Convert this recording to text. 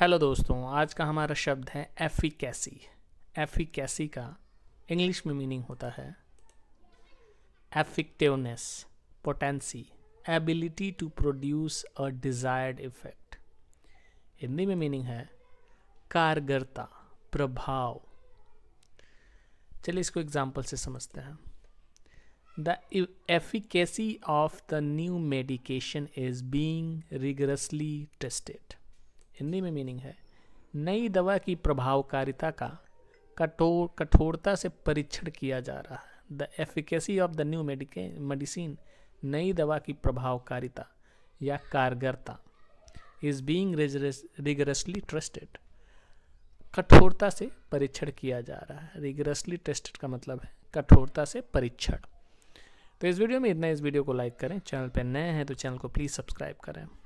hello दोस्तों आज का हमारा शब्द है एफिकेसी एफिकेसी का इंग्लिश में मीनिंग होता है effectiveness potency ability to produce a desired effect Hindi में मीनिंग है कारगरता प्रभाव चलिए इसको एग्जाम्पल से समझते हैं the efficacy of the new medication is being rigorously tested Hindi में मीनिंग है नई दवा की प्रभावकारिता का कठोर कठोरता से परीक्षण किया जा रहा है the efficacy of the new medic medicine नई दवा की प्रभावकारिता या कारगरता इज बीइंग रिगरसली ट्रस्टेड कठोरता से परीक्षण किया जा रहा है रिगरसली टेस्टेड का मतलब है कठोरता से परीक्षण तो इस वीडियो में इतना इस वीडियो को लाइक करें चैनल पर नए हैं तो चैनल को प्लीज़ सब्सक्राइब करें